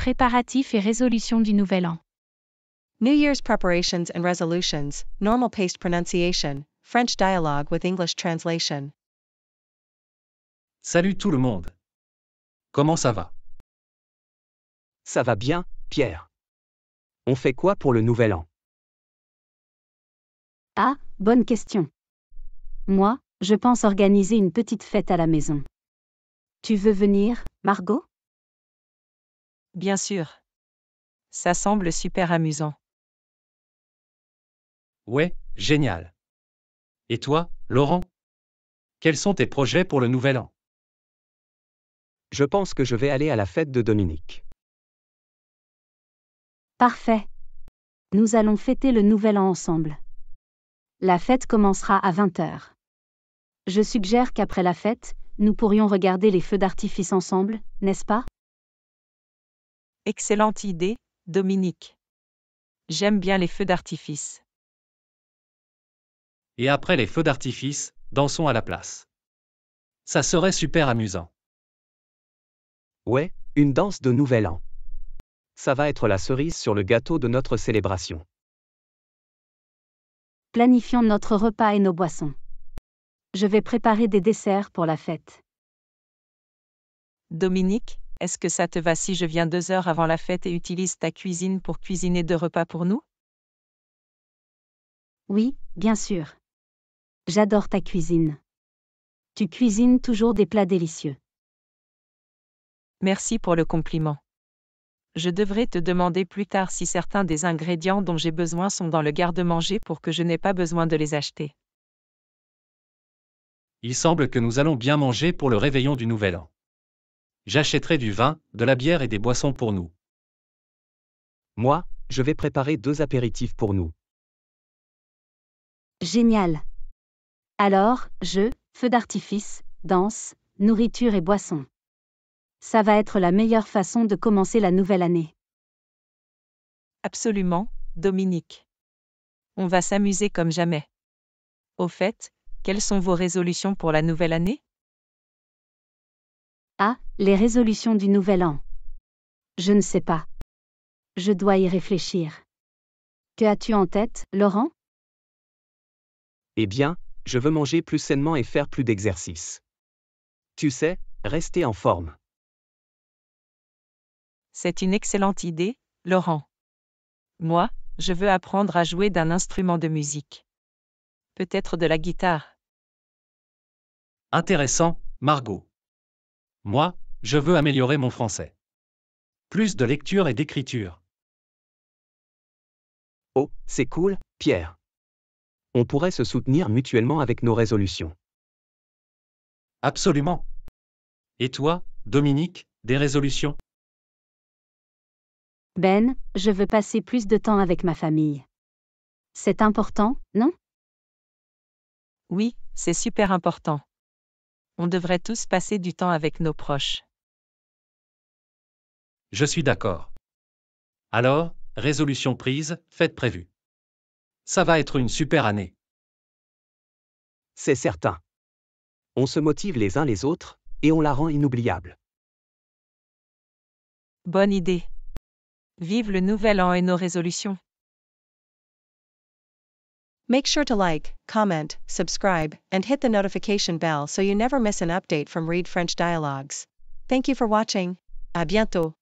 Préparatifs et résolutions du Nouvel An. New Year's preparations and resolutions, normal paced pronunciation, French dialogue with English translation. Salut tout le monde. Comment ça va Ça va bien, Pierre. On fait quoi pour le nouvel an Ah, bonne question. Moi, je pense organiser une petite fête à la maison. Tu veux venir, Margot Bien sûr. Ça semble super amusant. Ouais, génial. Et toi, Laurent Quels sont tes projets pour le nouvel an Je pense que je vais aller à la fête de Dominique. Parfait. Nous allons fêter le nouvel an ensemble. La fête commencera à 20h. Je suggère qu'après la fête, nous pourrions regarder les feux d'artifice ensemble, n'est-ce pas Excellente idée, Dominique. J'aime bien les feux d'artifice. Et après les feux d'artifice, dansons à la place. Ça serait super amusant. Ouais, une danse de Nouvel An. Ça va être la cerise sur le gâteau de notre célébration. Planifions notre repas et nos boissons. Je vais préparer des desserts pour la fête. Dominique, est-ce que ça te va si je viens deux heures avant la fête et utilise ta cuisine pour cuisiner deux repas pour nous Oui, bien sûr. J'adore ta cuisine. Tu cuisines toujours des plats délicieux. Merci pour le compliment. Je devrais te demander plus tard si certains des ingrédients dont j'ai besoin sont dans le garde-manger pour que je n'ai pas besoin de les acheter. Il semble que nous allons bien manger pour le réveillon du Nouvel An. J'achèterai du vin, de la bière et des boissons pour nous. Moi, je vais préparer deux apéritifs pour nous. Génial. Alors, jeux, feu d'artifice, danse, nourriture et boissons. Ça va être la meilleure façon de commencer la nouvelle année. Absolument, Dominique. On va s'amuser comme jamais. Au fait, quelles sont vos résolutions pour la nouvelle année ah, les résolutions du Nouvel An. Je ne sais pas. Je dois y réfléchir. Que as-tu en tête, Laurent Eh bien, je veux manger plus sainement et faire plus d'exercice. Tu sais, rester en forme. C'est une excellente idée, Laurent. Moi, je veux apprendre à jouer d'un instrument de musique. Peut-être de la guitare. Intéressant, Margot. Moi, je veux améliorer mon français. Plus de lecture et d'écriture. Oh, c'est cool, Pierre. On pourrait se soutenir mutuellement avec nos résolutions. Absolument. Et toi, Dominique, des résolutions Ben, je veux passer plus de temps avec ma famille. C'est important, non Oui, c'est super important on devrait tous passer du temps avec nos proches. Je suis d'accord. Alors, résolution prise, fête prévue. Ça va être une super année. C'est certain. On se motive les uns les autres, et on la rend inoubliable. Bonne idée. Vive le nouvel an et nos résolutions. Make sure to like, comment, subscribe, and hit the notification bell so you never miss an update from Read French Dialogues. Thank you for watching. À bientôt.